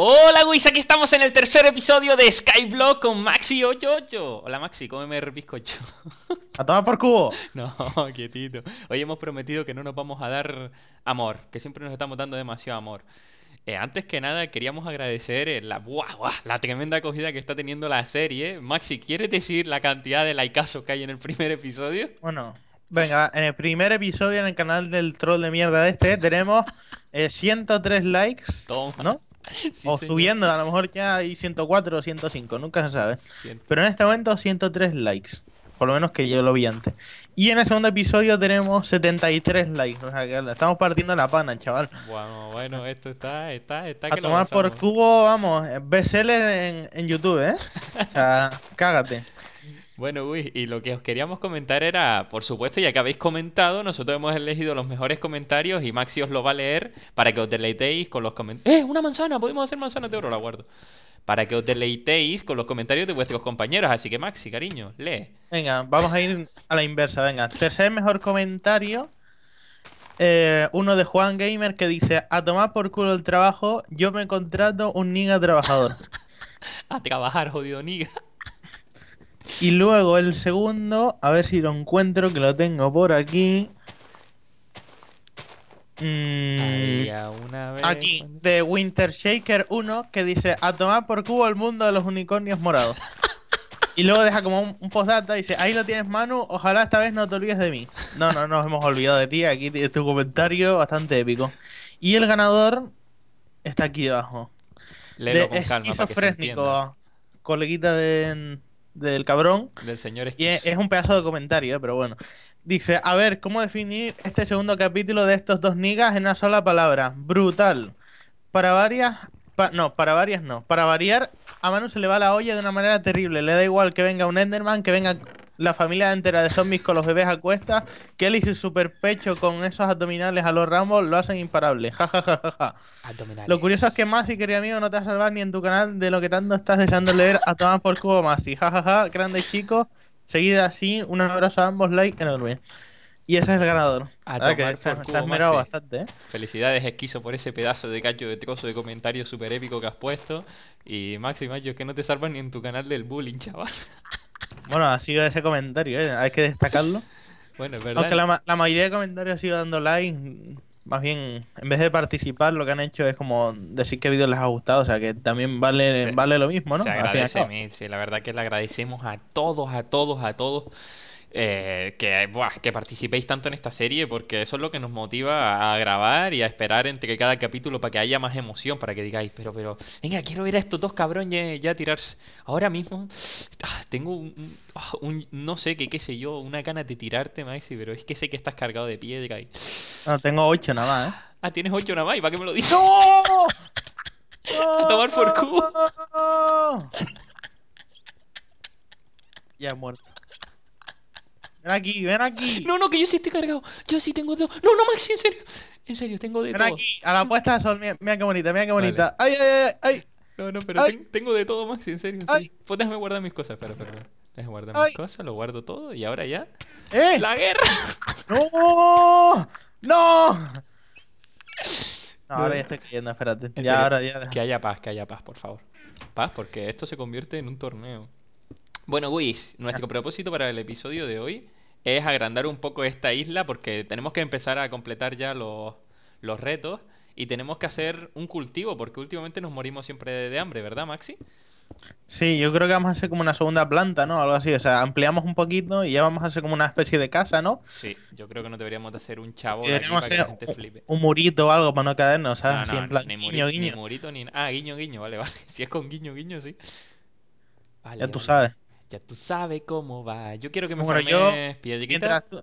Hola Wiz, aquí estamos en el tercer episodio de Skyblock con Maxi88 Hola Maxi, cómeme el bizcocho ¡A tomar por cubo! No, quietito Hoy hemos prometido que no nos vamos a dar amor Que siempre nos estamos dando demasiado amor eh, Antes que nada queríamos agradecer eh, la, la tremenda acogida que está teniendo la serie Maxi, ¿quieres decir la cantidad de likeazos que hay en el primer episodio? Bueno, Venga, en el primer episodio en el canal del troll de mierda este tenemos 103 eh, likes, ¿no? o subiendo, a lo mejor ya hay 104 o 105, nunca se sabe. Pero en este momento 103 likes, por lo menos que yo lo vi antes. Y en el segundo episodio tenemos 73 likes, o sea que estamos partiendo la pana, chaval. Bueno, bueno, esto está, está, está A tomar por cubo, vamos, eh, bestseller en, en YouTube, ¿eh? O sea, cágate. Bueno, y lo que os queríamos comentar era, por supuesto, ya que habéis comentado, nosotros hemos elegido los mejores comentarios y Maxi os lo va a leer para que os deleitéis con los comentarios. ¡Eh! ¡Una manzana! Podemos hacer manzana de oro, la guardo. Para que os deleitéis con los comentarios de vuestros compañeros. Así que, Maxi, cariño, lee. Venga, vamos a ir a la inversa. Venga, tercer mejor comentario. Eh, uno de Juan Gamer que dice: A tomar por culo el trabajo, yo me contrato un niga trabajador. a trabajar, jodido niga. Y luego el segundo, a ver si lo encuentro, que lo tengo por aquí. Mm, aquí, de Winter Shaker 1, que dice: A tomar por cubo el mundo de los unicornios morados. y luego deja como un, postdata y dice: Ahí lo tienes, Manu. Ojalá esta vez no te olvides de mí. No, no, nos hemos olvidado de ti. Aquí tu comentario bastante épico. Y el ganador está aquí abajo de esquizofrénico, coleguita de del cabrón. Del señor Esquiz. Y es, un pedazo de comentario, pero bueno. Dice, a ver, ¿cómo definir este segundo capítulo de estos dos niggas en una sola palabra? Brutal. Para varias... no, para varias no. Para variar, a Manu se le va la olla de una manera terrible. Le da igual que venga un Enderman, que venga la familia entera de zombies con los bebés a cuestas, Kelly y su pecho con esos abdominales a los ramos lo hacen imparable. Ja, ja, ja, ja, Lo curioso es que Masi, querido amigo, no te va a salvar ni en tu canal de lo que tanto estás deseando leer a tomar por cubo Masi. Ja, ja, ja, grande chico. Seguida así, un abrazo a ambos, like enorme. Y ese es el ganador. se, ha esmerado bastante. ¿eh? Felicidades, Esquizo, por ese pedazo de cacho de trozo de comentario súper épico que has puesto. Y Maxi, es que no te salvas ni en tu canal del bullying, chaval. Bueno, ha sido ese comentario, ¿eh? hay que destacarlo. bueno, es verdad. Aunque la, mayoría de comentarios ha sido dando like, más bien, en vez de participar, lo que han hecho es como decir qué vídeo les ha gustado, o sea que también vale, vale lo mismo, ¿no? Se sí, la verdad que le agradecemos a todos, a todos, a todos eh, que, que participéis tanto en esta serie porque eso es lo que nos motiva a grabar y a esperar entre cada capítulo para que haya más emoción, para que digáis, pero, pero, venga, quiero ver a estos dos cabrones ya, tirarse. Ahora mismo ah, tengo ah, un, no sé qué, qué sé yo, una gana de tirarte, Maxi, pero es que sé que estás cargado de piedra No, ah, tengo ocho nada más, ¿eh? Ah, tienes ocho nada más, ¿y para qué me lo dices? a tomar por culo. ya he muerto. Ven aquí, ven aquí. No, no, que yo sí estoy cargado. Yo sí tengo todo. No, no, Maxi, en serio. En serio, tengo de todo. Ven aquí, a la puesta de sol. Mira, qué bonita, mira qué bonita. Ay, ay, ay, ay. No, no, pero tengo de todo, Maxi, en serio. Ay. Sí. Pues déjame guardar mis cosas, espera, espera. Déjame guardar mis cosas, lo guardo todo y ahora ya. ¡Eh! ¡La guerra! ¡No! ¡No! no ahora ya estoy cayendo, espérate. ya, ahora ya. Que haya paz, que haya paz, por favor. Paz, porque esto se convierte en un torneo. Bueno, Wiz, nuestro propósito para el episodio de hoy es agrandar un poco esta isla porque tenemos que empezar a completar ya los, los retos y tenemos que hacer un cultivo porque últimamente nos morimos siempre de, hambre, ¿verdad, Maxi? Sí, yo creo que vamos a hacer como una segunda planta, ¿no? Algo así, o sea, ampliamos un poquito y ya vamos a hacer como una especie de casa, ¿no? Sí, yo creo que no deberíamos de hacer un chavo de hacer un, murito o algo para no caernos, ¿sabes? ni Ah, guiño, guiño, vale, vale. Si es con guiño, guiño, sí. ya tú sabes. Ya tú sabes cómo va. Yo quiero que me bueno, yo,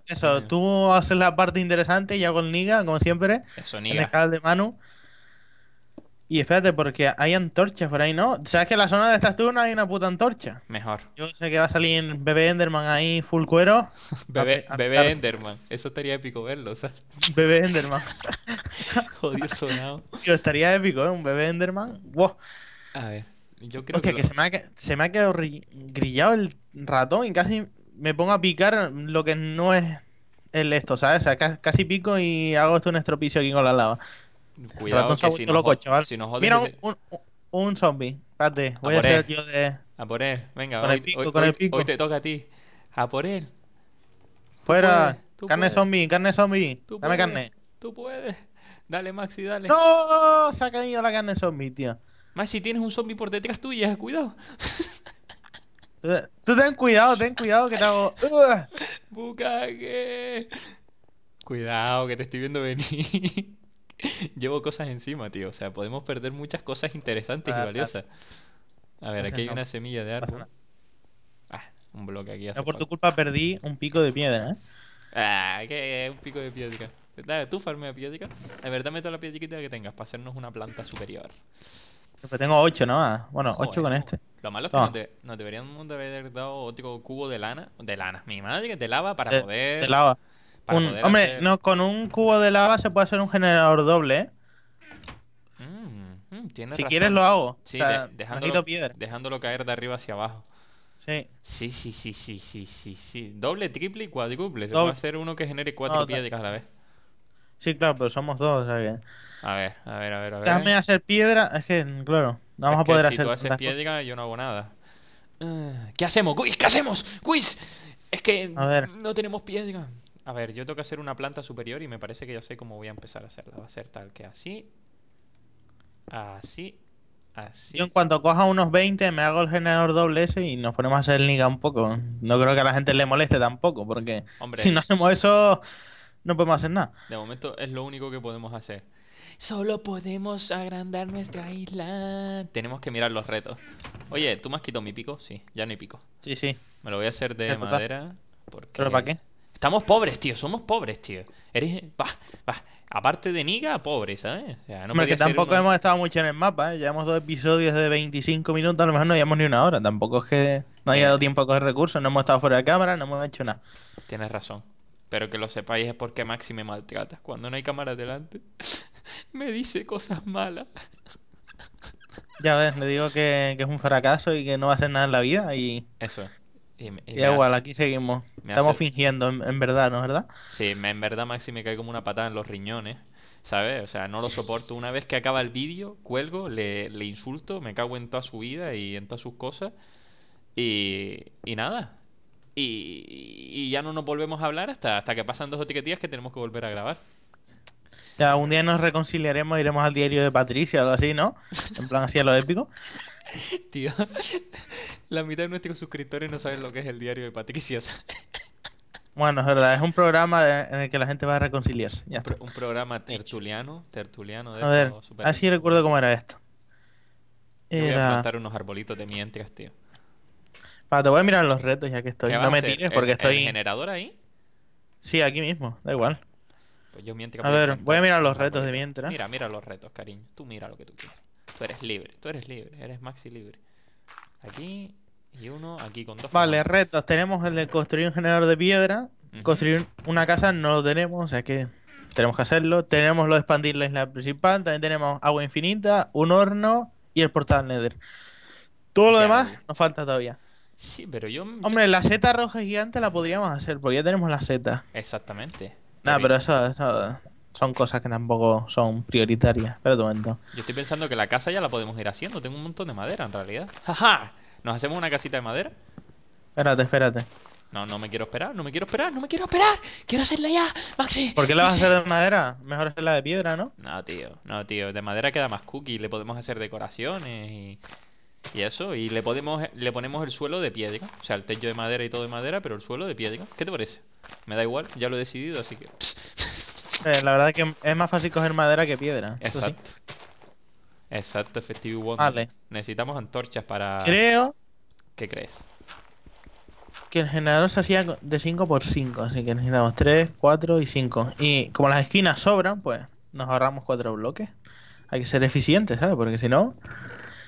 eso, tú haces la parte interesante, Ya hago el Niga, como siempre. Eso, Niga. En el de Manu. Y espérate, porque hay antorchas por ahí, ¿no? ¿Sabes que en la zona de estas turnas hay una puta antorcha? Mejor. Yo sé que va a salir Bebé Enderman ahí, full cuero. Bebé, Enderman. Eso estaría épico verlo, ¿sabes? Bebé Enderman. Jodido sonado. Yo estaría épico, ¿eh? Un Bebé Enderman. Wow. A ver. Yo creo que, se, me ha, quedado grillado el ratón y casi me pongo a picar lo que no es el esto, ¿sabes? O sea, casi pico y hago esto un estropicio aquí con la lava. Cuidado, que si Mira, un, zombie. Espérate, voy a, ser el tío de. A por él, venga, con hoy, el pico, con el pico. te toca a ti. A por él. Fuera, carne zombie, carne zombie. Dame carne. Tú puedes. Dale, Maxi, dale. ¡No! Se ha caído la carne zombie, tío. Más si tienes un zombie por detrás tuya, cuidado. Tú ten cuidado, ten cuidado que te hago. Cuidado, que te estoy viendo venir. Llevo cosas encima, tío. O sea, podemos perder muchas cosas interesantes y ah, ah. valiosas. A ver, aquí hay una semilla de árbol. Ah, un bloque aquí. No, por tu culpa perdí un pico de piedra, ¿eh? Ah, que un pico de piedra. tú farme piedra. A ver, dame toda la piedriquita que tengas para hacernos una planta superior. Pues tengo 8 nomás. Bueno, 8 con este. Lo malo es que nos deberíamos haber dado otro cubo de lana. De lana, mi madre, que te lava para poder. te lava. hombre, no, con un cubo de lava se puede hacer un generador doble, ¿eh? mm, mm, si quieres lo hago. dejándolo, piedra. dejándolo caer de arriba hacia abajo. Sí. Sí, sí, sí, sí, sí, sí, Doble, triple y cuádruple. Se puede hacer uno que genere cuatro piedras a la vez. Sí, claro, pero somos dos, o sea que... A ver, a ver, a ver, a ver. Dame hacer piedra, es que, claro, no vamos a poder hacer... Si tú haces piedra, yo no hago nada. Ah, ¿Qué hacemos? ¡Quiz! ¿Qué hacemos? ¡Quiz! Es que no tenemos piedra. A ver, yo tengo que hacer una planta superior y me parece que ya sé cómo voy a empezar a hacerla. Va a ser tal que así, así, así. Yo en cuanto coja unos 20 me hago el generador doble S y nos ponemos a hacer el liga un poco. No creo que a la gente le moleste tampoco, porque Hombre. si no hacemos eso no podemos hacer nada. De momento es lo único que podemos hacer. Solo podemos agrandar nuestra isla. Tenemos que mirar los retos. Oye, ¿tú me has quitado mi pico? Sí, ya no hay pico. Sí, sí. Me lo voy a hacer de madera. ¿Pero para qué? Estamos pobres, tío. Somos pobres, tío. Eres. Aparte de Niga, pobres, ¿sabes? O Hombre, que tampoco hemos estado mucho en el mapa, ¿eh? Llevamos dos episodios de 25 minutos, a lo mejor no llevamos ni una hora. Tampoco es que no haya dado tiempo a coger recursos, no hemos estado fuera de cámara, no hemos hecho nada. Tienes razón. Pero que lo sepáis es porque Maxi me maltrata. Cuando no hay cámara delante, me dice cosas malas. Ya ves, le digo que, es un fracaso y que no va a hacer nada en la vida y... Eso. Y, igual, aquí seguimos. Estamos fingiendo, en, verdad, ¿no es verdad? Sí, en verdad Maxi me cae como una patada en los riñones, ¿sabes? O sea, no lo soporto. Una vez que acaba el vídeo, cuelgo, le, le insulto, me cago en toda su vida y en todas sus cosas. Y, y nada, y, ya no nos volvemos a hablar hasta, hasta que pasan dos o tres días que tenemos que volver a grabar. Ya, un día nos reconciliaremos, iremos al diario de Patricia o algo así, ¿no? En plan, así a lo épico. Tío, la mitad de nuestros suscriptores no saben lo que es el diario de Patricia. Bueno, es verdad, es un programa en el que la gente va a reconciliarse. Un programa tertuliano, tertuliano. a ver, así recuerdo cómo era esto. Era... voy a plantar unos arbolitos de mientras, tío te voy a mirar los retos ya que estoy. No me tires porque estoy. generador ahí? Sí, aquí mismo, da igual. Pues yo A ver, voy a mirar los retos de mientras. Mira, mira los retos, cariño. Tú mira lo que tú quieras. Tú eres libre, tú eres libre, eres maxi libre. Aquí y uno aquí con dos. Vale, retos. Tenemos el de construir un generador de piedra. Construir una casa no lo tenemos, o sea que tenemos que hacerlo. Tenemos lo de expandir la isla principal. También tenemos agua infinita, un horno y el portal Nether. Todo lo demás nos falta todavía. Sí, pero yo. Hombre, la seta roja gigante la podríamos hacer, porque ya tenemos la seta. Exactamente. No, pero eso, son cosas que tampoco son prioritarias. Pero un momento. Yo estoy pensando que la casa ya la podemos ir haciendo. Tengo un montón de madera en realidad. ¡Jaja! ¿Nos hacemos una casita de madera? Espérate, espérate. No, no me quiero esperar, no me quiero esperar, no me quiero esperar. Quiero hacerla ya, Maxi. ¿Por qué la vas a hacer de madera? Mejor hacerla de piedra, ¿no? No, tío, no, tío. De madera queda más cookie. Le podemos hacer decoraciones y y eso, y le, podemos, le ponemos el suelo de piedra. O sea, el techo de madera y todo de madera, pero el suelo de piedra. ¿Qué te parece? Me da igual, ya lo he decidido, así que... Eh, la verdad es que es más fácil coger madera que piedra. Exacto. Exacto, efectivo Vale. Necesitamos antorchas para... Creo... ¿Qué crees? Que el generador se hacía de 5 por 5, así que necesitamos 3, 4 y 5. Y como las esquinas sobran, pues nos ahorramos 4 bloques. Hay que ser eficientes, ¿sabes? Porque si no...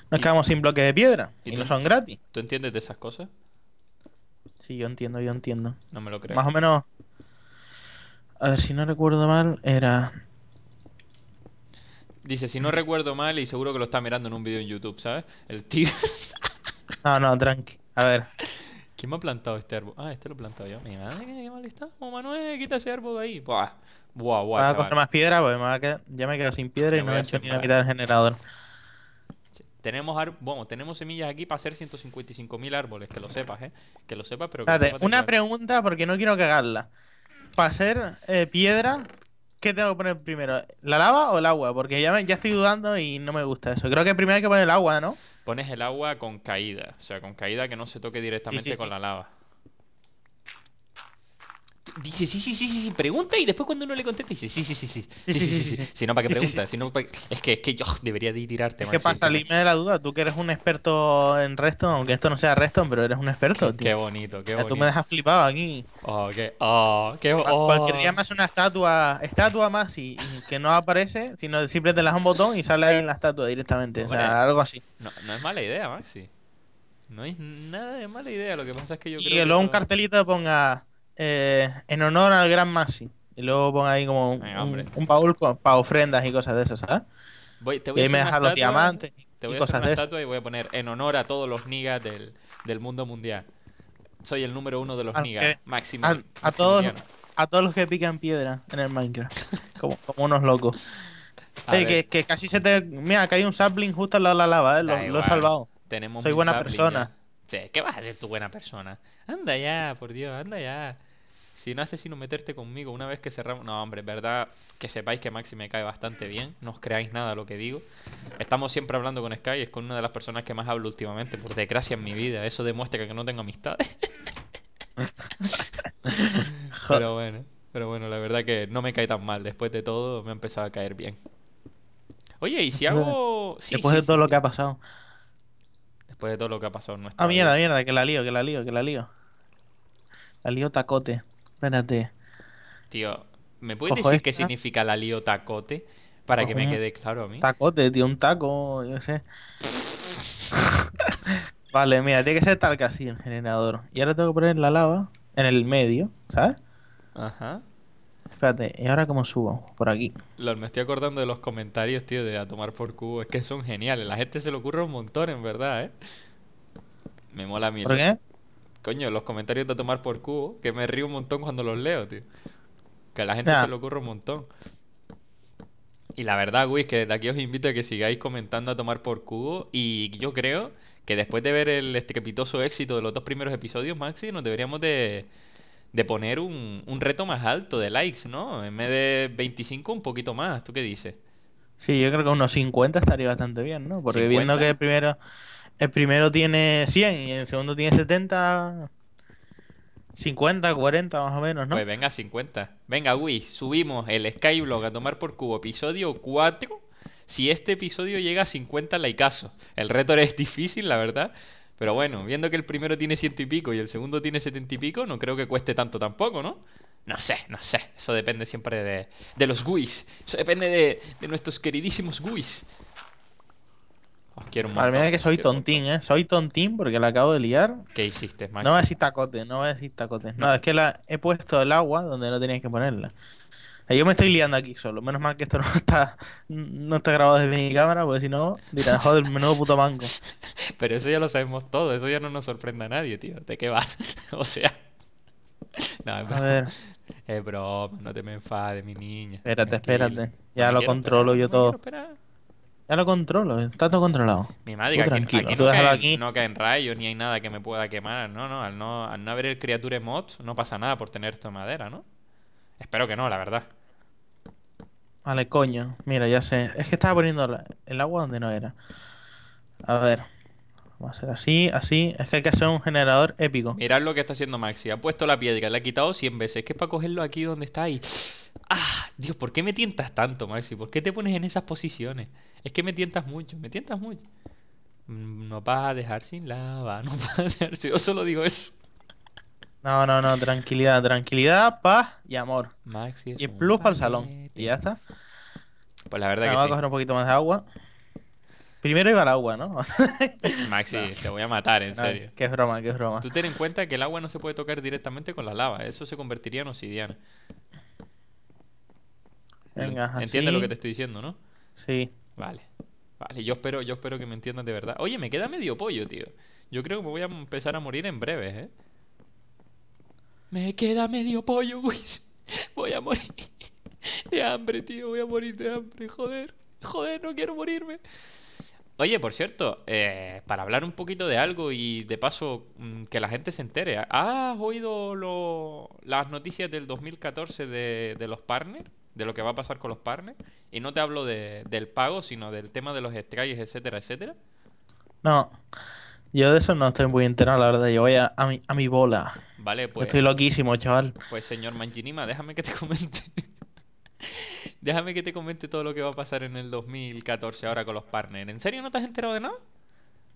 Nos quedamos sin bloques de piedra y, no son gratis. ¿Tú entiendes de esas cosas? Sí, yo entiendo, yo entiendo. No me lo creo. Más o menos. A ver, si no recuerdo mal, era. Dice, si no recuerdo mal, y seguro que lo está mirando en un vídeo en YouTube, ¿sabes? El tío. no, no, tranqui. A ver. ¿Quién me ha plantado este árbol? Ah, este lo he plantado yo. mira qué mal está. o Manuel, quita ese árbol de ahí. Buah, buah, buah. Voy a coger más piedra, porque me va a quedar... ya me quedo sin piedra y no he hecho ni la mitad generador. Tenemos, bueno, tenemos semillas aquí para hacer 155.000 árboles, que lo sepas, ¿eh? Que lo sepas, pero... una pregunta porque no quiero cagarla. Para hacer eh, piedra, ¿qué tengo que poner primero? ¿La lava o el agua? Porque ya, ya estoy dudando y no me gusta eso. Creo que primero hay que poner el agua, ¿no? Pones el agua con caída, o sea, con caída que no se toque directamente con la lava dice sí, sí, sí, sí, pregunta y después cuando uno le contesta dice sí, sí, sí, sí. Sí, sí, sí, sí. Si no, ¿para qué pregunta? Es que es que yo debería de tirarte. Es que para salirme de la duda, tú que eres un experto en Reston, aunque esto no sea Reston, pero eres un experto, tío. Qué bonito, qué bonito. Tú me dejas flipado aquí. Oh, qué, oh, qué Cualquier día más una estatua, estatua más y, que no aparece, sino siempre te das un botón y sale ahí en la estatua directamente. O sea, algo así. No, es mala idea, Maxi. No es nada de mala idea, lo que pasa es que yo creo. Y luego un cartelito ponga eh, en honor al gran Maxi. Y luego pongo ahí como un, eh, baúl para ofrendas y cosas de esas, y ahí me dejas los diamantes te voy y a cosas de y voy a poner en honor a todos los niggas del, del mundo mundial. Soy el número uno de los ah, niggas, eh, máximo. A, todos, a todos los que pican piedra en el Minecraft, como, unos locos. que, que, casi se te. Mira, que hay un sapling justo al lado de la lava, lo, he salvado. Tenemos Soy buena persona. ¿Qué vas a ser tu buena persona? Anda ya, por Dios, anda ya si hace sino meterte conmigo una vez que cerramos. No, hombre, verdad que sepáis que Maxi me cae bastante bien. No os creáis nada lo que digo. Estamos siempre hablando con Sky. Es con una de las personas que más hablo últimamente, por desgracia en mi vida. Eso demuestra que no tengo amistades. pero bueno, la verdad que no me cae tan mal. Después de todo, me ha empezado a caer bien. Oye, ¿y si hago...? Después de todo lo que ha pasado. Después de todo lo que ha pasado en nuestra Ah, mierda, mierda, que la lío, que la lío, que la lío. La lío tacote. Espérate. Tío, ¿me puedes decir qué ah. significa la lío tacote? Para que me quede claro a mí. Tacote, tío, un taco, yo sé. vale, mira, tiene que ser tal que así el generador. Y ahora tengo que poner la lava en el medio, ¿sabes? Ajá. Espérate, ¿y ahora cómo subo? Por aquí. me estoy acordando de los comentarios, tío, de a tomar por cubo. Es que son geniales. La gente se le ocurre un montón, en verdad, ¿eh? Me mola mi. ¿Por qué? coño, los comentarios de tomar por cubo, que me río un montón cuando los leo, tío. Que a la gente se le ocurre un montón. Y la verdad, Wiz, que desde aquí os invito a que sigáis comentando a tomar por cubo. Y yo creo que después de ver el estrepitoso éxito de los dos primeros episodios, Maxi, nos deberíamos de, poner un, reto más alto de likes, ¿no? En vez de 25, un poquito más. ¿Tú qué dices? Sí, yo creo que unos 50 estaría bastante bien, ¿no? Porque viendo que primero el primero tiene 100 y el segundo tiene 70. 50, 40 más o menos, ¿no? Pues venga, 50. Venga, Wii, subimos el Skyblog a tomar por cubo, episodio 4. Si este episodio llega a 50 caso El reto es difícil, la verdad. Pero bueno, viendo que el primero tiene ciento y pico y el segundo tiene setenta y pico, no creo que cueste tanto tampoco, ¿no? No sé, no sé. Eso depende siempre de, los GUIs. Eso depende de, de nuestros queridísimos GUIs. Al quiero que soy tontín, ¿eh? Soy tontín porque la acabo de liar. ¿Qué hiciste, man? No voy a decir tacote, no voy a decir tacote. No, es que la he puesto el agua donde no tenías que ponerla. Yo me estoy liando aquí solo. Menos mal que esto no está, no está grabado desde mi cámara, porque si no, dirán, joder, menudo puto banco! Pero eso ya lo sabemos todo, eso ya no nos sorprende a nadie, tío. ¿De qué vas? o sea. No, es a ver. Es broma, no te me enfades, mi niño Espérate, espérate. Ya lo controlo yo todo. Ya lo controlo, está todo controlado. Mi madre, aquí, no, caen, aquí. rayos ni hay nada que me pueda quemar. No, no, al no, al no abrir el mod no pasa nada por tener esto de madera, ¿no? Espero que no, la verdad. Vale, coño. Mira, ya sé. Es que estaba poniendo el agua donde no era. A ver. Va a ser así, así. Es que hay que hacer un generador épico. Mirad lo que está haciendo Maxi. Ha puesto la piedra, la ha quitado 100 veces. Es que es para cogerlo aquí donde está ahí. ¡Ah! Dios, ¿por qué me tientas tanto, Maxi? ¿Por qué te pones en esas posiciones? Es que me tientas mucho, me tientas mucho. Mm, no vas a dejar sin lava, no vas a dejar. Yo solo digo eso. No, no, no, tranquilidad, tranquilidad, paz y amor. Maxi y plus para el salón. Y ya está. Pues la verdad que. vamos a coger un poquito más de agua. Primero iba el agua, ¿no? Maxi, te voy a matar, en serio. Qué broma, qué broma. Tú ten en cuenta que el agua no se puede tocar directamente con la lava. Eso se convertiría en obsidiana. Venga, Entiendes lo que te estoy diciendo, ¿no? Sí. Vale. Vale, yo espero, yo espero que me entiendas de verdad. Oye, me queda medio pollo, tío. Yo creo que me voy a empezar a morir en breve, ¿eh? Me queda medio pollo, güey. Voy a morir de hambre, tío. Voy a morir de hambre, joder. Joder, no quiero morirme. Oye, por cierto, eh, para hablar un poquito de algo y de paso mm, que la gente se entere, ¿has oído las noticias del 2014 de, los partners? De lo que va a pasar con los partners. Y no te hablo del pago, sino del tema de los strikes, etcétera, etcétera. No, yo de eso no estoy muy enterado, la verdad. Yo voy a, mi, bola. Vale, pues. Estoy loquísimo, chaval. Pues, señor Manginima, déjame que te comente. Déjame que te comente todo lo que va a pasar en el 2014 ahora con los partners. ¿En serio no te has enterado de nada?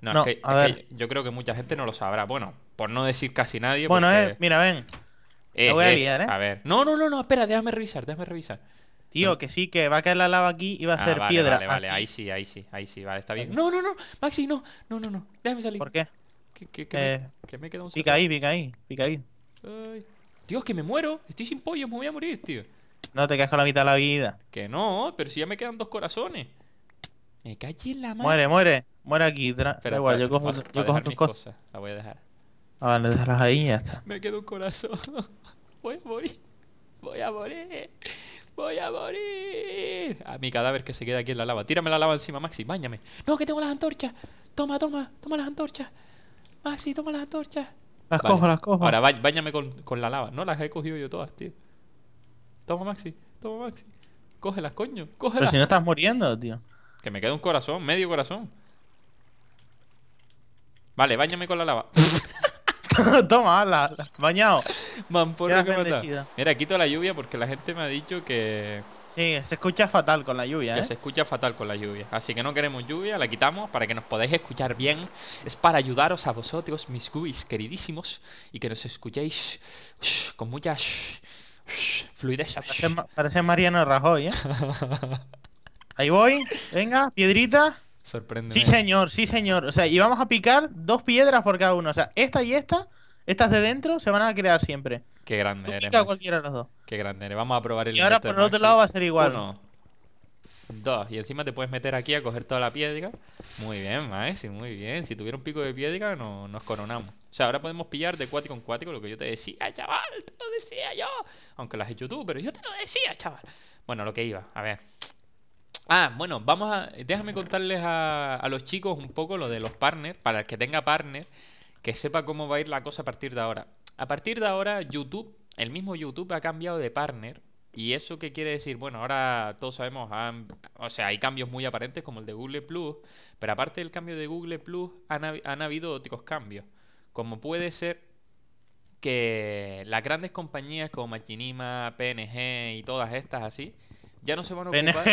No, no es que, a ver. yo creo que mucha gente no lo sabrá. Bueno, por no decir casi nadie. Bueno, eh, mira, ven. Eh, Lo voy a eh, liar, ¿eh? A ver. No, no, no, no, espera, déjame revisar, déjame revisar. Tío, que sí, que va a caer la lava aquí y va a hacer ah, piedra. Vale, vale, ahí sí, ahí sí, ahí sí, vale, está bien. No, no, no, Maxi, no, no, no, no, déjame salir. ¿Por qué? Que, me, eh, que me queda un Pica ahí, pica ahí, pica ahí. Ay. Dios, que me muero, estoy sin pollo, me voy a morir, tío. No te quedas con la mitad de la vida. Que no, pero si ya me quedan dos corazones. Me caché en la mano. Muere, muere. Muere aquí. Da igual, yo cojo, yo cojo tus cosas. La voy a dejar. Ah, le déjalas ahí y Me quedo un corazón. Voy a morir. Voy a morir. Voy a morir. A mi cadáver que se queda aquí en la lava. Tírame la lava encima, Maxi. Báñame. No, que tengo las antorchas. Toma, toma. Toma las antorchas. Maxi, toma las antorchas. Las cojo, las cojo. Ahora, báñame con, con la lava. No, las he cogido yo todas, tío. Toma, Maxi. Toma, Maxi. Cógelas, coño. Cógelas. Pero si no estás muriendo, tío. Que me queda un corazón, medio corazón. Vale, bañame con la lava. Toma, la, bañado. Man, por Mira, quito la lluvia porque la gente me ha dicho que. Sí, se escucha fatal con la lluvia. ¿eh? Se escucha fatal con la lluvia. Así que no queremos lluvia, la quitamos para que nos podáis escuchar bien. Es para ayudaros a vosotros, mis gubis queridísimos, y que nos escuchéis con muchas Fluidez. Parece, parece, Mariano Rajoy, ¿eh? Ahí voy. Venga, piedrita. Sorprende. Sí, señor, sí, señor. O sea, y vamos a picar dos piedras por cada uno. O sea, esta y esta, estas de dentro, se van a crear siempre. Qué grande Tú eres. Pica cualquiera de los dos. Qué grande eres. Vamos a probar el. Y ahora por el otro lado va a ser igual. Dos. Y encima te puedes meter aquí a coger toda la piedra. Muy bien, Maxi, muy bien. Si tuviera un pico de piedra, no, nos coronamos. O sea, ahora podemos pillar de cuático con cuático lo que yo te decía, chaval. Te lo decía yo. Aunque lo has hecho tú, pero yo te lo decía, chaval. Bueno, lo que iba. A ver. Ah, bueno, vamos a. Déjame contarles a, a los chicos un poco lo de los partners. Para el que tenga partner, que sepa cómo va a ir la cosa a partir de ahora. A partir de ahora, YouTube, el mismo YouTube ha cambiado de partner ¿Y eso qué quiere decir? Bueno, ahora todos sabemos, o sea, hay cambios muy aparentes como el de Google Plus, pero aparte del cambio de Google Plus, han, han habido otros cambios. Como puede ser que las grandes compañías como Machinima, PNG y todas estas así, ya no se van a ocupar.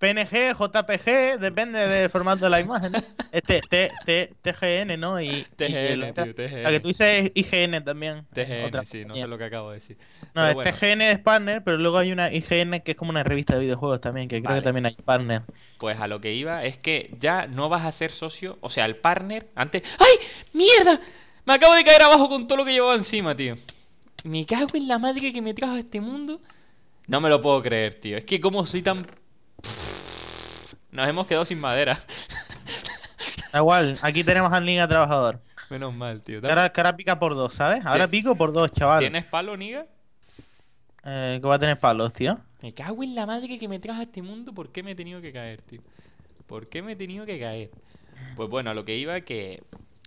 PNG, JPG, depende del formato de la imagen. Este, T, TGN, ¿no? Y, TGN, tío, que tú dices IGN también. TGN, sí, no sé lo que acabo de decir. No, TGN es partner, pero luego hay una IGN que es como una revista de videojuegos también, que creo que también hay partner. Pues a lo que iba es que ya no vas a ser socio, o sea, el partner antes... ¡Ay! ¡Mierda! Me acabo de caer abajo con todo lo que llevaba encima, tío. Me cago en la madre que me trajo a este mundo. No me lo puedo creer, tío. Es que como soy tan nos hemos quedado sin madera. Da igual, aquí tenemos al Niga trabajador. Menos mal, tío. Ahora, pica por dos, ¿sabes? Ahora pico por dos, chaval. ¿Tienes palo, Niga? Eh, va a tener palos, tío. Me cago en la madre que me trajo a este mundo. ¿Por qué me he tenido que caer, tío? ¿Por qué me he tenido que caer? Pues bueno, lo que iba que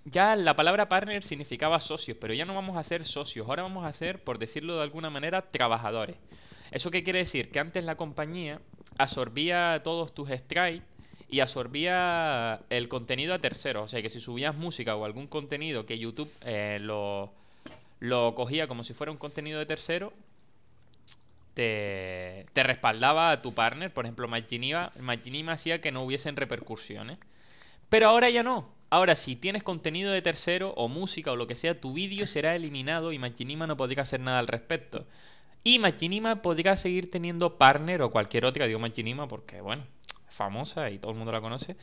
ya la palabra partner significaba socios, pero ya no vamos a ser socios, ahora vamos a ser, por decirlo de alguna manera, trabajadores. ¿Eso qué quiere decir? Que antes la compañía absorbía todos tus strikes y absorbía el contenido a tercero, O sea que si subías música o algún contenido que YouTube eh, lo, lo, cogía como si fuera un contenido de tercero, te, te respaldaba a tu partner. Por ejemplo, Machinima hacía que no hubiesen repercusiones. Pero ahora ya no. Ahora, si tienes contenido de tercero o música o lo que sea, tu vídeo será eliminado y Machinima no podría hacer nada al respecto. Y Machinima podría seguir teniendo partner o cualquier otra, digo Machinima porque, bueno, es famosa y todo el mundo la conoce.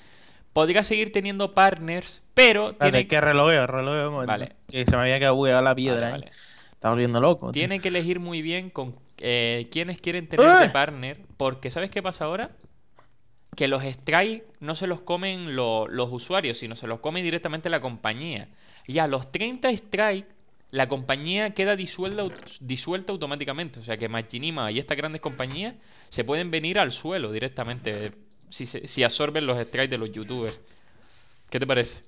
Podría seguir teniendo partners, pero. tiene... que relojeo, relojeo. vale. Que se me había quedado la piedra. ¿eh? Está volviendo loco. Tiene que elegir muy bien con eh, quienes quieren tener de ¡Ah! partner, porque ¿sabes qué pasa ahora? Que los strikes no se los comen los usuarios, sino se los come directamente la compañía. Y a los 30 strikes la compañía queda disuelta, automáticamente. O sea que Machinima y estas grandes compañías se pueden venir al suelo directamente eh, si, absorben los strikes de los youtubers. ¿Qué te parece?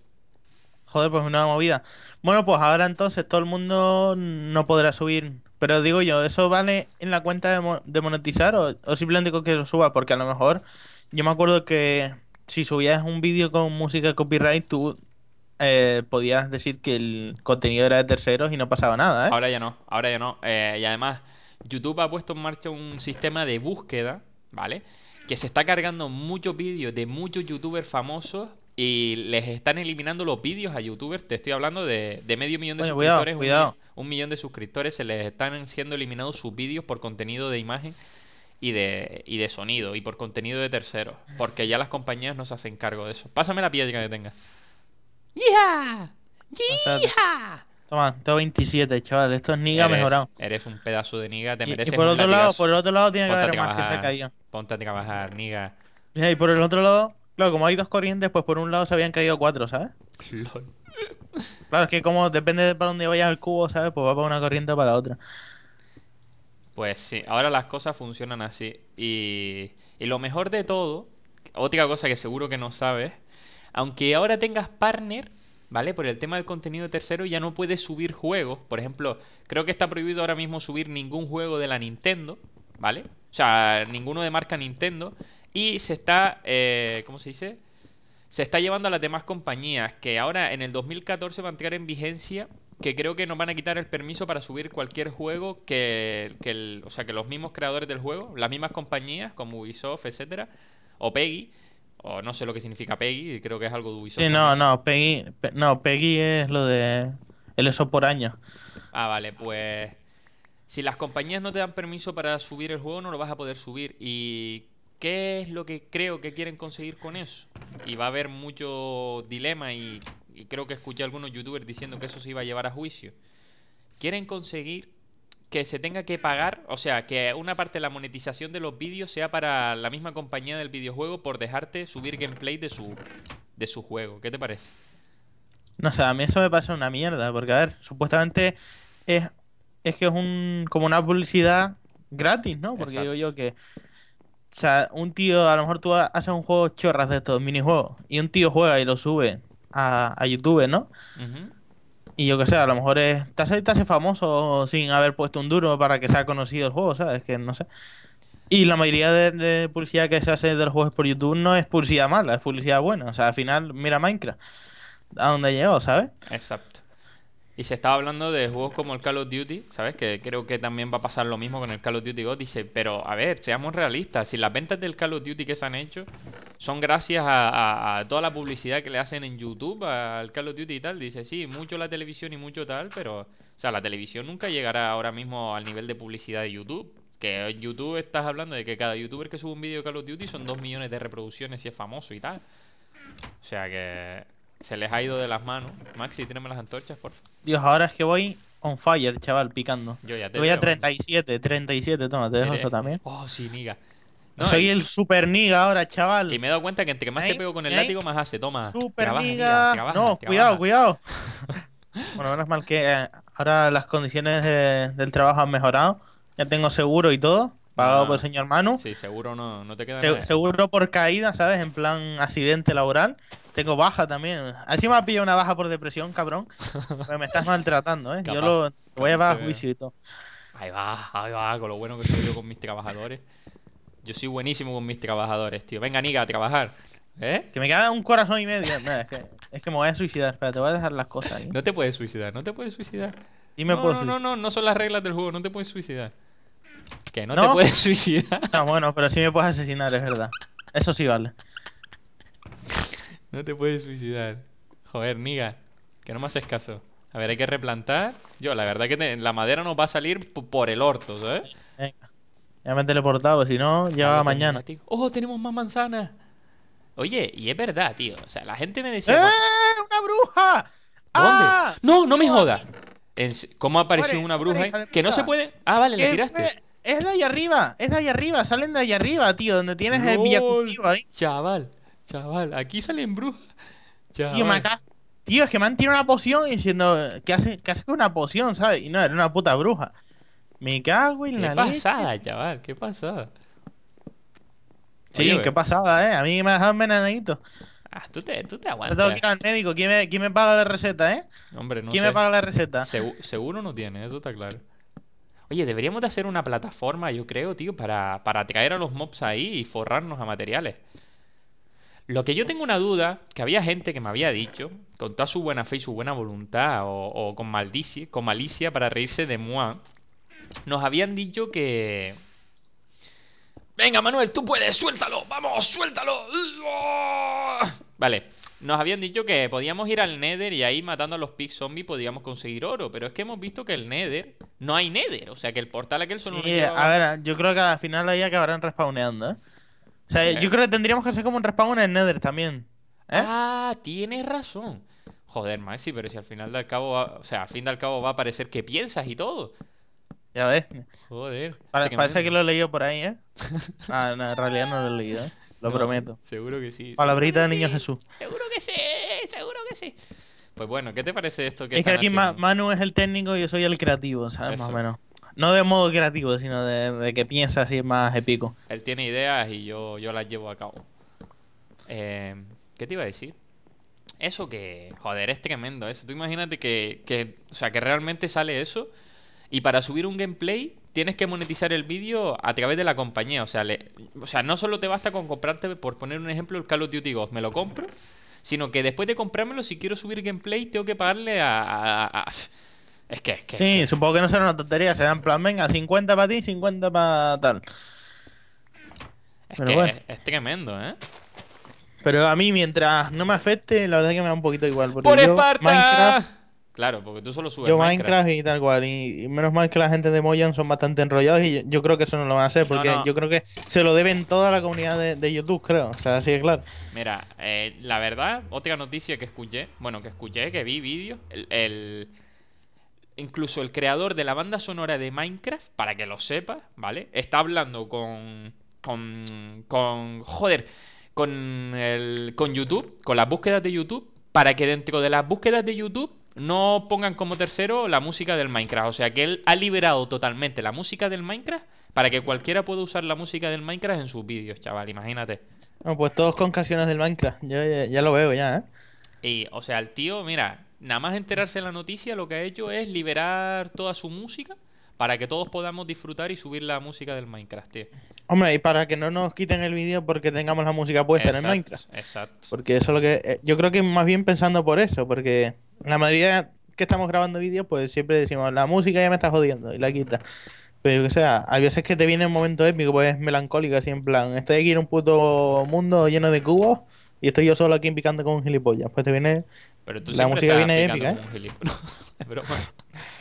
Joder, pues una movida. Bueno, pues ahora entonces todo el mundo no podrá subir. Pero digo yo, ¿eso vale en la cuenta de, monetizar o, simplemente con que lo suba? Porque a lo mejor yo me acuerdo que si subías un vídeo con música copyright, tú eh, podías decir que el contenido era de terceros y no pasaba nada, ¿eh? Ahora ya no, ahora ya no. Eh, y además, YouTube ha puesto en marcha un sistema de búsqueda, ¿vale? Que se está cargando muchos vídeos de muchos youtubers famosos y les están eliminando los vídeos a youtubers. Te estoy hablando de, medio millón de suscriptores. Cuidado, Un, millón de suscriptores se les están siendo eliminados sus vídeos por contenido de imagen y de, y de sonido y por contenido de terceros. Porque ya las compañías no se hacen cargo de eso. Pásame la piedra que tengas. ¡Yija! ¡Yija! Toma, tengo 27, chaval. Esto es Niga eres, mejorado. Eres un pedazo de Niga, te mereces. Y, y por otro lado, por el otro lado tiene que haber más que se caído. Ponte a bajar, Niga. Mira, y por el otro lado, claro, como hay dos corrientes, pues por un lado se habían caído cuatro, ¿sabes? Claro, es que como depende de para dónde vayas el cubo, ¿sabes? Pues va para una corriente o para la otra. Pues sí, ahora las cosas funcionan así. Y, y lo mejor de todo, otra cosa que seguro que no sabes, aunque ahora tengas partner, ¿vale? Por el tema del contenido tercero ya no puedes subir juegos. Por ejemplo, creo que está prohibido ahora mismo subir ningún juego de la Nintendo, ¿vale? O sea, ninguno de marca Nintendo. Y se está, eh, ¿cómo se dice? Se está llevando a las demás compañías que ahora en el 2014 van a entrar en vigencia que creo que nos van a quitar el permiso para subir cualquier juego que, que el, o sea, que los mismos creadores del juego, las mismas compañías como Ubisoft, etcétera, o Peggy, o no sé lo que significa Peggy, creo que es algo de Ubisoft. Sí, no, no, Peggy, no, Peggy es lo de el eso por año. Ah, vale, pues si las compañías no te dan permiso para subir el juego, no lo vas a poder subir y ¿qué es lo que creo que quieren conseguir con eso? Y va a haber mucho dilema y, y creo que escuché a algunos youtubers diciendo que eso se iba a llevar a juicio. Quieren conseguir que se tenga que pagar, o sea, que una parte de la monetización de los vídeos sea para la misma compañía del videojuego por dejarte subir gameplay de su, de su juego. ¿Qué te parece? No sé, a mí eso me pasa una mierda, porque a ver, supuestamente es, es que es un como una publicidad gratis, ¿no? Porque digo yo que o sea, un tío, a lo mejor tú haces un juego chorras de estos minijuegos y un tío juega y lo sube a, YouTube, ¿no? Y yo que sé, a lo mejor es. Te hace, famoso sin haber puesto un duro para que sea conocido el juego, ¿sabes? Que no sé. Y la mayoría de, publicidad que se hace de los juegos por YouTube no es publicidad mala, es publicidad buena. O sea, al final, mira Minecraft. A dónde llegado, ¿sabes? Exacto. Y se estaba hablando de juegos como el Call of Duty, ¿sabes? Que creo que también va a pasar lo mismo con el Call of Duty God. Dice, pero a ver, seamos realistas. Si las ventas del Call of Duty que se han hecho son gracias a, toda la publicidad que le hacen en YouTube al Call of Duty y tal. Dice, sí, mucho la televisión y mucho tal, pero... O sea, la televisión nunca llegará ahora mismo al nivel de publicidad de YouTube. Que en YouTube estás hablando de que cada youtuber que sube un vídeo de Call of Duty son dos millones de reproducciones y es famoso y tal. O sea que... Se les ha ido de las manos. Maxi, tíreme las antorchas, por Dios, ahora es que voy on fire, chaval, picando. Yo ya te Voy a 37, 37, toma, te dejo eso también. Oh, sí, niga. Soy el super niga ahora, chaval. Y me he dado cuenta que entre más te pego con el látigo, más hace. Toma. Super niga. no, cuidado, cuidado. bueno, menos mal que eh, ahora las condiciones del trabajo han mejorado. Ya tengo seguro y todo pagado por el señor Manu. Sí, seguro no, no te queda. nada. Seguro por caída, ¿sabes? En plan accidente laboral. Tengo baja también. Así me ha pillado una baja por depresión, cabrón. Pero me estás maltratando, ¿eh? yo lo voy a llevar a juicio y todo. Ahí va, ahí va, con lo bueno que soy yo con mis trabajadores. Yo soy buenísimo con mis trabajadores, tío. Venga, Niga, a trabajar. ¿Eh? Que me queda un corazón y medio. es, que, me voy a suicidar. pero te voy a dejar las cosas ahí. No te puedes suicidar, no te puedes suicidar. no, no, no, no, no son las reglas del juego, no te puedes suicidar. Que no, te puedes suicidar. bueno, pero sí me puedes asesinar, es verdad. Eso sí vale. No te puedes suicidar. Joder, niga. Que no me haces caso. A ver, hay que replantar. Yo, la verdad que la madera nos va a salir por el orto, ¿sabes? Venga. Ya me he teleportado, si no, ya mañana. ¡Oh, tenemos más manzanas! Oye, y es verdad, tío. O sea, la gente me decía... ¡Eh! ¡Una bruja! ¿Dónde? ¡Ah! No, no me jodas. ¿Cómo apareció una bruja? Que no se puede... Ah, vale, le tiraste. Es de ahí arriba, es de ahí arriba, salen de ahí arriba, tío, donde tienes el villacultivo ahí. Chaval, chaval, aquí salen brujas. Tío, me es que me han tirado una poción diciendo, ¿qué haces que hace con una poción, sabes? Y no, era una puta bruja. Me cago en ¿Qué pasada, chaval, qué pasada. Sí, qué pasada, eh. A mí me ha dejado envenenadito. Ah, tú te, tú te aguantas. tengo que ir al médico. ¿Quién me, quién me paga la receta, eh? Hombre, no ¿Quién me paga la receta? seguro no tiene, eso está claro. Oye, deberíamos de hacer una plataforma, yo creo, tío, para, para a los mobs ahí y forrarnos a materiales. Lo que yo tengo una duda, que había gente que me había dicho, con toda su buena fe y su buena voluntad, o, con, con malicia para reírse de moi, nos habían dicho que... Venga, Manuel, tú puedes, suéltalo, vamos, suéltalo. Vale, nos habían dicho que podíamos ir al Nether y ahí matando a los pig zombies podíamos conseguir oro, pero es que hemos visto que el Nether no hay Nether, o sea que el portal aquel solo. Sí, no a ver, yo creo que al final ahí acabarán respawneando, ¿eh? O sea, yo eh. creo que tendríamos que hacer como un respawn en el Nether también. ¿eh? Ah, tienes razón. Joder, Maxi, pero si al final del cabo, va... o sea, al fin al cabo va a aparecer que piensas y todo. Ya ves. Joder. parece que lo he leído por ahí, ¿eh? Ah, en realidad no lo he leído. Lo prometo. Seguro que sí. Palabrita de niño Jesús. Seguro que sí, seguro que sí. Pues bueno, ¿qué te parece esto que Es que aquí Manu es el técnico y yo soy el creativo, ¿sabes? Más o menos. No de modo creativo, sino de, que piensa así más épico. Él tiene ideas y yo, yo las llevo a cabo. Em, ¿Qué te iba a decir? Eso que, joder, es tremendo eso. Tú imagínate que, que, o sea, que realmente sale eso y para subir un gameplay tienes que monetizar el vídeo a través de la compañía. O sea, o sea, no solo te basta con comprarte, por poner un ejemplo, el Call of Duty Ghost, me lo compro, sino que después de comprármelo, si quiero subir gameplay, tengo que pagarle a. Es que, es Sí, supongo que no será una tontería, será en plan, venga, 50 para ti, 50 para tal. Es tremendo, ¿eh? Pero a mí, mientras no me afecte, la verdad es que me da un poquito igual. Porque ¡Por yo, Claro, porque tú solo subes. Yo Minecraft, y tal cual. Y, menos mal que la gente de Moyan son bastante enrollados y yo, creo que eso no lo van a hacer, porque yo creo que se lo deben toda la comunidad de, YouTube, creo. O sea, así de claro. Mira, eh, la verdad, otra noticia que escuché, bueno, que escuché, que vi vídeos, el, incluso el creador de la banda sonora de Minecraft, para que lo sepas, ¿vale? Está hablando con. con. con. joder, con el. con YouTube, con las búsquedas de YouTube, para que dentro de las búsquedas de YouTube no pongan como tercero la música del Minecraft. O sea que él ha liberado totalmente la música del Minecraft para que cualquiera pueda usar la música del Minecraft en sus vídeos, chaval, imagínate. No, pues todos con canciones del Minecraft, yo ya, lo veo ya, ¿eh? Y, o sea, el tío, mira, nada más enterarse de la noticia, lo que ha hecho es liberar toda su música para que todos podamos disfrutar y subir la música del Minecraft, tío. Hombre, y para que no nos quiten el vídeo porque tengamos la música puesta en el Minecraft. Exacto. Porque eso es lo que. Eh, yo creo que más bien pensando por eso, porque la mayoría que estamos grabando vídeos, pues siempre decimos, la música ya me está jodiendo y la quita. Pero yo que sea, A veces que te viene un momento épico, pues es melancólico, así en plan, estoy aquí en un puto mundo lleno de cubos y estoy yo solo aquí picando con un gilipollas. Pues te viene. la música viene épica, ¿eh?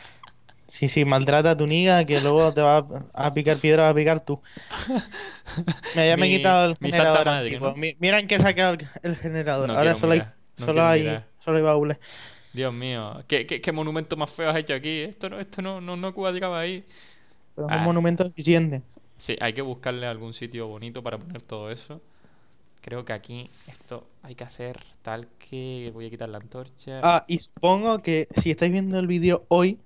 Sí, sí, maltrata a tu niga que luego te va a picar piedra, a picar tú. Mira, ya me he quitado el generador. que he sacado el, generador. Ahora solo hay, solo, hay, solo hay baúles. Dios mío, ¿Qué, qué, ¿qué, monumento más feo has hecho aquí? Esto no, esto no, no, no cuadraba ahí. Pero es un ah. monumento eficiente. Sí, hay que buscarle algún sitio bonito para poner todo eso. Creo que aquí esto hay que hacer tal que voy a quitar la antorcha. Ah, y supongo que si estáis viendo el vídeo hoy,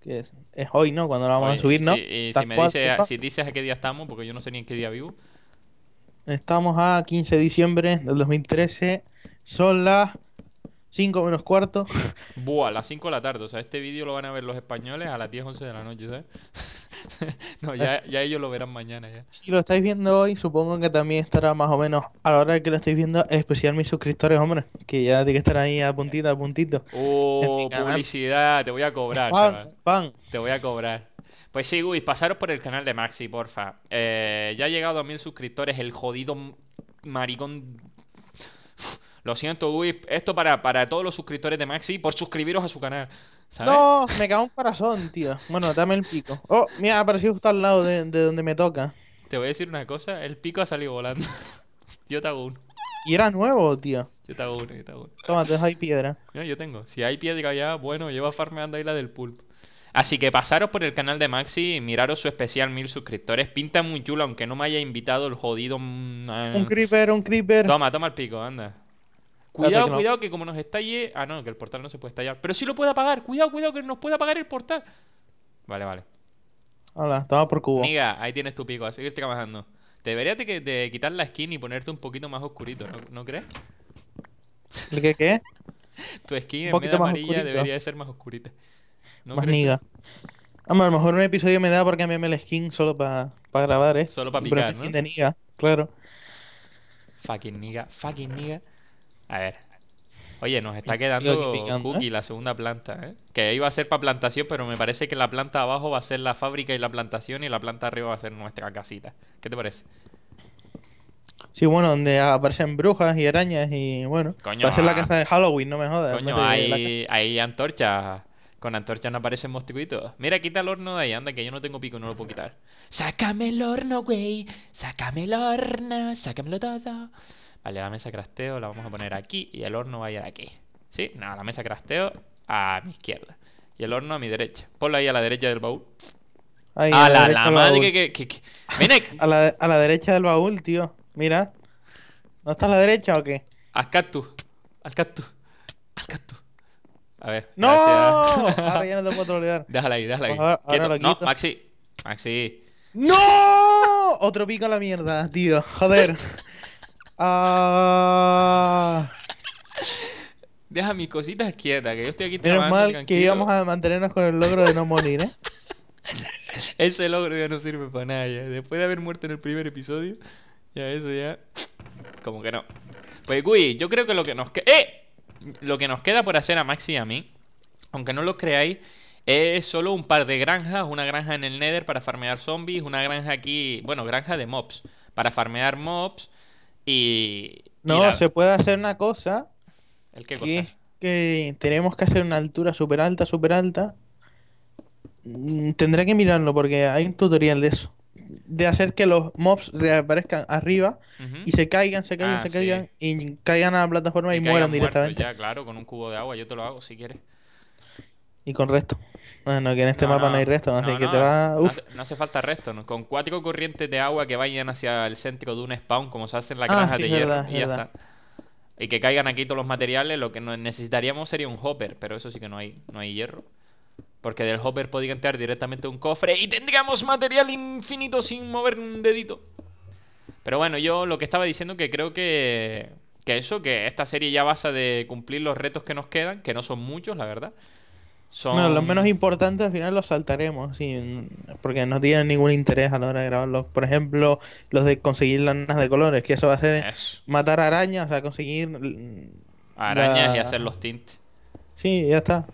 que es, hoy, ¿no? Cuando lo vamos a subir, ¿no? Sí, y si, me si dices a qué día estamos, porque yo no sé ni en qué día vivo. Estamos a 15 de diciembre del 2013. Son las 5 menos cuarto. Buah, a las 5 de la tarde. O sea, este vídeo lo van a ver los españoles a las 10, 11 de la noche, ¿sabes? no, ya, ellos lo verán mañana. Ya. Si lo estáis viendo hoy, supongo que también estará más o menos a la hora que lo estáis viendo, especial mis suscriptores, hombre, que ya tienen que estar ahí a puntito, a puntito. Oh, publicidad, te voy a cobrar. Pan, Te voy a cobrar. Pues sí, Guis, pasaros por el canal de Maxi, porfa. Eh, ya ha llegado a mil suscriptores el jodido maricón lo siento, Luis. Esto para, para todos los suscriptores de Maxi por suscribiros a su canal. No, me cago un corazón, tío. Bueno, dame el pico. Oh, mira, apareció justo al lado de, donde me toca. Te voy a decir una cosa, el pico ha salido volando. Yo te hago uno. Y era nuevo, tío. Yo te hago uno, yo te hago uno. Toma, entonces hay piedra. No, yo tengo. Si hay piedra ya, bueno, lleva farmeando ahí la del pulpo. Así que pasaros por el canal de Maxi y miraros su especial mil suscriptores. Pinta muy chulo, aunque no me haya invitado el jodido. Un creeper, un creeper. Toma, toma el pico, anda. Cuidado, cuidado que como nos estalle. Ah, no, que el portal no se puede estallar. Pero sí lo puede apagar. Cuidado, cuidado que nos pueda apagar el portal. Vale, vale. Hola, estamos por cubo. Niga, ahí tienes tu pico, a seguir trabajando. Te deberías de, quitar la skin y ponerte un poquito más oscurito, ¿no, crees? qué qué? tu skin poquito amarilla debería de ser más oscurita. más niga. a lo mejor un episodio me da para cambiarme la skin solo para grabar, ¿eh? Solo para picar, Pero skin de niga, claro. Fucking niga, fucking niga. A ver. Oye, nos está quedando cookie ¿eh? la segunda planta, ¿eh? Que iba a ser para plantación, pero me parece que la planta abajo va a ser la fábrica y la plantación y la planta arriba va a ser nuestra casita. ¿Qué te parece? Sí, bueno, donde aparecen brujas y arañas y bueno. va a ser la ah. casa de Halloween, no me jodas. Coño, hay, antorchas. Con antorchas no aparecen mosquitos. Mira, quita el horno de ahí, anda, que yo no tengo pico, no lo puedo quitar. Sácame el horno, güey. Sácame el horno, sácamelo todo. Vale, la mesa crasteo la vamos a poner aquí y el horno va a ir aquí. ¿Sí? No, la mesa crasteo a mi izquierda y el horno a mi derecha. Ponlo ahí a la derecha del baúl. a, la, madre que... que, a, la, derecha del baúl, tío. Mira. ¿No está a la derecha o qué? Al cactus. Al cactus. Al A ver. ¡No! Ahora ya no te puedo trolear. Déjala ahí, déjala ahí. ahora, No, Maxi. Maxi. ¡No! Otro pico a la mierda, tío. Joder. Ah. Deja mis cositas quietas, que yo estoy aquí Menos mal que íbamos a mantenernos con el logro de no morir, ¿eh? Ese logro ya no sirve para nada, Después de haber muerto en el primer episodio, ya eso ya... Como que no. Pues, Gui, yo creo que lo que nos queda... ¡Eh! Lo que nos queda por hacer a Maxi y a mí, aunque no lo creáis, es solo un par de granjas. Una granja en el Nether para farmear zombies, una granja aquí... Bueno, granja de mobs. Para farmear mobs no, se puede hacer una cosa. ¿El Que es que tenemos que hacer una altura súper alta, súper alta. Mm, tendré que mirarlo porque hay un tutorial de eso. De hacer que los mobs reaparezcan arriba y se caigan, se caigan, ah, se caigan y caigan a la plataforma y, mueran directamente. claro, con un cubo de agua, yo te lo hago si quieres. Y con resto. Bueno, que en este mapa no, hay resto, así no, que te va. no, hace falta resto, con cuatro corrientes de agua que vayan hacia el centro de un spawn, como se hace en la caja ah, de hierro, y ya está. Y que caigan aquí todos los materiales, lo que necesitaríamos sería un hopper, pero eso sí que no hay, no hay hierro. Porque del hopper podría entrar directamente un cofre y tendríamos material infinito sin mover un dedito. Pero bueno, yo lo que estaba diciendo que creo que, que eso, que esta serie ya basa de cumplir los retos que nos quedan, que no son muchos, la verdad no los menos importantes al final los saltaremos, porque no tienen ningún interés a la hora de grabarlos. Por ejemplo, los de conseguir lanas de colores, que eso va a ser matar arañas, o sea, conseguir... Arañas y hacer los tintes. Sí, ya está.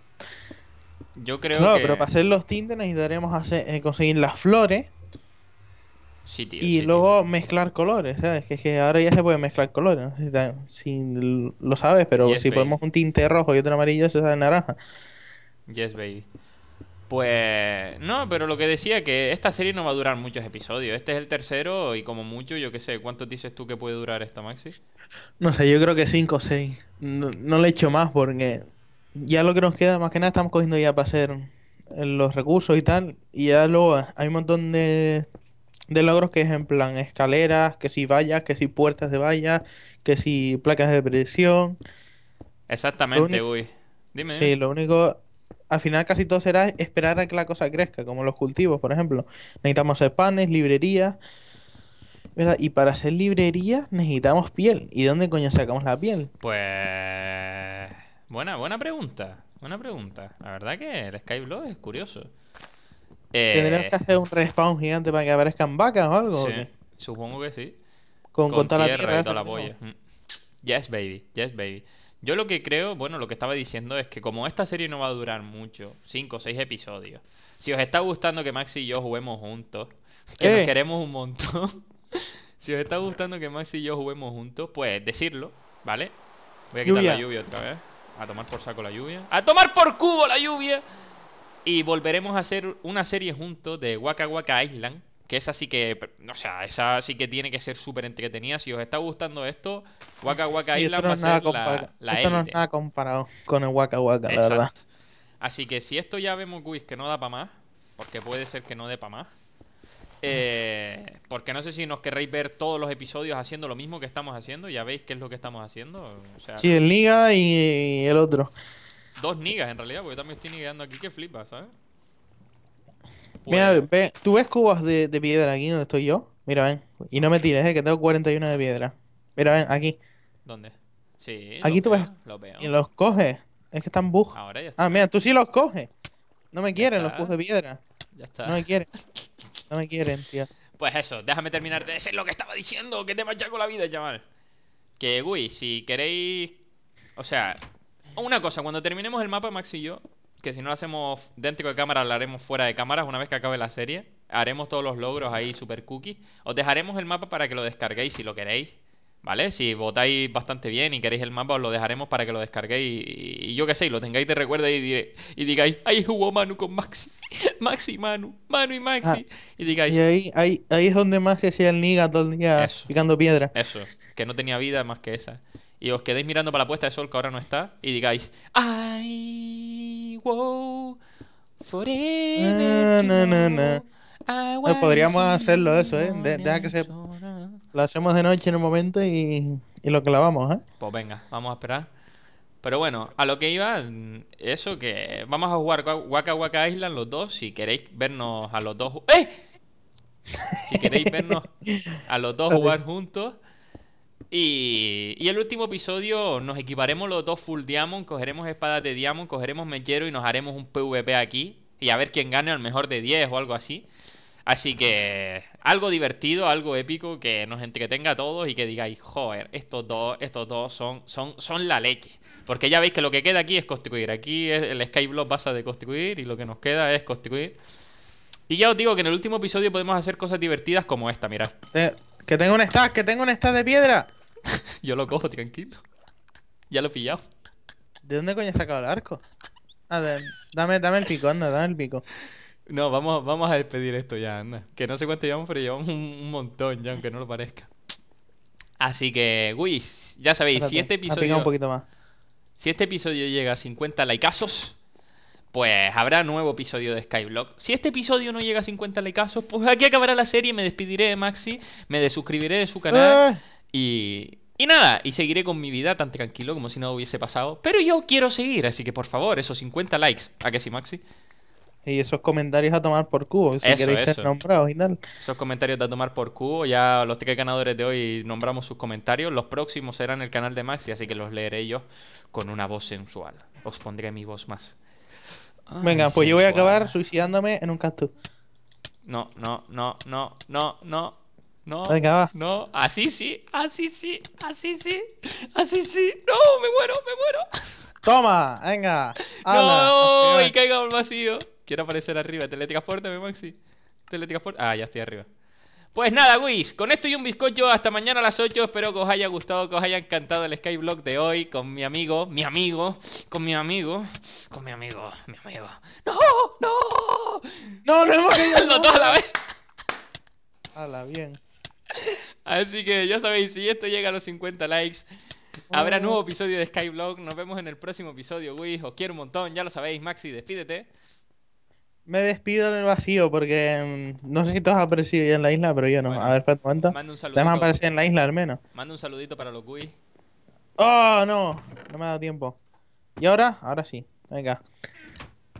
Yo creo claro, pero para hacer los tintes necesitaremos hacer, eh, conseguir las flores. y luego mezclar colores, ¿sabes? Que, ahora ya se puede mezclar colores. Si, lo sabes, pero si este. ponemos un tinte rojo y otro amarillo, se sale naranja. Yes, baby. Pues no, pero lo que decía que esta serie no va a durar muchos episodios. Este es el tercero y como mucho, yo qué sé, ¿Cuánto dices tú que puede durar esta Maxi? No sé, yo creo que 5 o 6. No, le echo más porque ya lo que nos queda, más que nada, estamos cogiendo ya para hacer los recursos y tal. Y ya luego hay un montón de, de logros que es en plan escaleras, que si vallas, que si puertas de vallas, que si placas de presión. Exactamente, uy. Dime. Sí, lo único al final casi todo será esperar a que la cosa crezca, como los cultivos, por ejemplo. Necesitamos hacer panes, librerías, ¿verdad? Y para hacer librería necesitamos piel. ¿Y dónde coño sacamos la piel? Pues... Buena, buena pregunta, buena pregunta. La verdad que el skyblock es curioso. Eh... que hacer un respawn gigante para que aparezcan vacas o algo. supongo que sí. Con, la tierra. Y toda la polla. Mm. Yes, baby, yes, baby. Yo lo que creo, bueno, lo que estaba diciendo es que como esta serie no va a durar mucho, 5 o 6 episodios, si os está gustando que Maxi y yo juguemos juntos, que nos eh. queremos un montón, si os está gustando que Maxi y yo juguemos juntos, pues decirlo, ¿vale? Voy a quitar la lluvia otra vez. A tomar por saco la lluvia. ¡A tomar por cubo la lluvia! Y volveremos a hacer una serie juntos de Waka Waka Island. Que esa sí que, o sea, esa sí que tiene que ser súper entretenida. Si os está gustando esto, Waka Waka la, Esto no es nada comparado con el Waka Waka, la verdad. Así que si esto ya vemos, que no da para más, porque puede ser que no dé para más, eh, porque no sé si nos querréis ver todos los episodios haciendo lo mismo que estamos haciendo. Ya veis qué es lo que estamos haciendo. sí, el Niga y el otro. Dos Nigas en realidad, porque yo también estoy Nigueando aquí que flipa, ¿sabes? Mira, tú ves cubos de, piedra aquí donde estoy yo. Mira, ven. Y no me tires, eh, que tengo 41 de piedra. Mira, ven, aquí. ¿Dónde? Sí. Aquí tú ves. Y los coges. Es que están bug. Ahora ya ah, está. Ah, mira, tú sí los coges. No me quieren los cubos de piedra. Ya está. No me quieren. No me quieren, tío. Pues eso, déjame terminar de es lo que estaba diciendo, que te machaco la vida, chaval. Que, uy, si queréis... O sea, una cosa, cuando terminemos el mapa, Max y yo, si no lo hacemos dentro de cámara, lo haremos fuera de cámara una vez que acabe la serie. Haremos todos los logros ahí, super cookie. Os dejaremos el mapa para que lo descarguéis si lo queréis. ¿Vale? Si votáis bastante bien y queréis el mapa, os lo dejaremos para que lo descarguéis y, yo qué sé, lo tengáis de recuerdo y, y digáis, ahí jugó Manu con Maxi, Maxi Manu, Manu y Maxi. Ah, y digáis. Y ahí, ahí, ahí, es donde más se hacía el niga todo el día picando piedra. Eso, que no tenía vida más que esa. Y os quedéis mirando para la puesta de sol que ahora no está y digáis, ¡ay! Ah, podríamos hacerlo eso, ¿eh? deja que se... Lo hacemos de noche en un momento y, y lo clavamos, ¿eh? Pues venga, vamos a esperar. Pero bueno, a lo que iba, mm, eso que vamos a jugar Waka Waka Island los dos, si queréis vernos a los dos... ¡Eh! Si queréis vernos a los dos jugar juntos, y, el último episodio nos equiparemos los dos full diamond, cogeremos espadas de diamond, cogeremos mechero y nos haremos un PvP aquí. Y a ver quién gane al mejor de 10 o algo así. Así que algo divertido, algo épico que nos entretenga a todos y que digáis, joder, estos dos, estos dos son, son, son la leche. Porque ya veis que lo que queda aquí es construir. Aquí el Skyblock pasa de construir y lo que nos queda es construir. Y ya os digo que en el último episodio podemos hacer cosas divertidas como esta, mirad. Eh, que tengo un stack, que tengo un stack de piedra. Yo lo cojo, tranquilo. Ya lo he pillado. ¿De dónde coño he sacado el arco? A ah, ver, dame, dame el pico, anda, dame el pico. No, vamos, vamos a despedir esto ya, anda. Que no sé cuánto llevamos, pero llevamos un, montón ya, aunque no lo parezca. Así que, Wis ya sabéis, si este episodio. Un poquito más. Si este episodio llega a 50 likeazos, pues habrá nuevo episodio de Skyblock. Si este episodio no llega a 50 likeazos, pues aquí acabará la serie, me despediré de Maxi, me desuscribiré de su canal. ¡Eh! Y, nada, y seguiré con mi vida tan tranquilo como si no hubiese pasado. Pero yo quiero seguir, así que por favor, esos 50 likes. ¿A que sí, Maxi? Y esos comentarios a tomar por cubo, si queréis ser nombrados y tal. Esos comentarios a tomar por cubo, ya los tres ganadores de hoy nombramos sus comentarios. Los próximos serán el canal de Maxi, así que los leeré yo con una voz sensual. Os pondré mi voz más. Venga, pues yo voy a acabar suicidándome en un cactus. No, no, no, no, no, no. No, no, así sí, así sí, así sí, así sí. No, me muero, me muero. Toma, venga. no, y caiga al vacío. Quiero aparecer arriba. mi Maxi. fuerte Ah, ya estoy arriba. Pues nada, Wiz, con esto y un bizcocho hasta mañana a las 8. Espero que os haya gustado, que os haya encantado el Skyblock de hoy con mi amigo, mi amigo, con mi amigo, con mi amigo, mi amigo. ¡No! ¡No! ¡No, no hemos caído! a la vez! Hala, bien. Así que ya sabéis, si esto llega a los 50 likes, habrá nuevo episodio de Skyblog. Nos vemos en el próximo episodio, Wiz. Os quiero un montón, ya lo sabéis. Maxi, despídete. Me despido en el vacío porque mm, no sé si todos has aparecido ya en la isla, pero yo no. a ver, espérate un momento. Además aparecido en la isla al menos. Manda un saludito para los Wiz. ¡Oh, no! No me ha dado tiempo. ¿Y ahora? Ahora sí. Venga.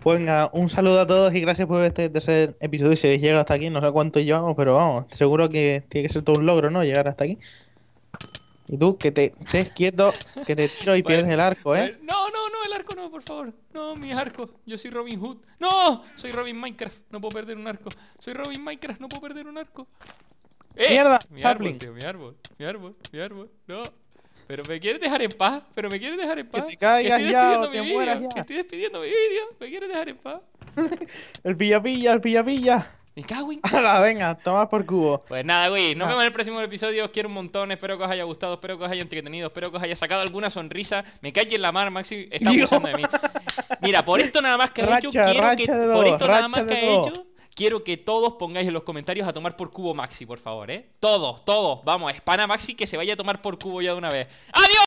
Pues venga, un saludo a todos y gracias por este tercer episodio. Si habéis llegado hasta aquí, no sé cuánto llevamos, pero vamos, seguro que tiene que ser todo un logro, ¿no? Llegar hasta aquí. Y tú, que te estés quieto, que te tiro y pierdes el arco, ¿eh? ¿eh? No, no, no, el arco no, por favor. No, mi arco! Yo soy Robin Hood. ¡No! Soy Robin Minecraft. No puedo perder un arco. Soy Robin Minecraft. No puedo perder un arco. ¡Eh! ¡Mierda! Mi árbol, tío, mi árbol, mi árbol, mi árbol. No. Pero me quieres dejar en paz, pero me quieres dejar en paz. Que te caigas ya o te mueras ya. Que estoy despidiendo mi vídeo, me quieres dejar en paz. el villavilla el villavilla Me cago en... Hola, venga, toma por cubo. Pues nada, güey, nos vemos en el próximo episodio. Os quiero un montón, espero que os haya gustado, espero que os haya entretenido, espero que os haya sacado alguna sonrisa. Me calle en la mar, Maxi, de mí. Mira, por esto nada más que he hecho, que... por esto nada más que he hecho... Quiero que todos pongáis en los comentarios a tomar por cubo Maxi, por favor, ¿eh? Todos, todos. Vamos, espana Maxi que se vaya a tomar por cubo ya de una vez. ¡Adiós!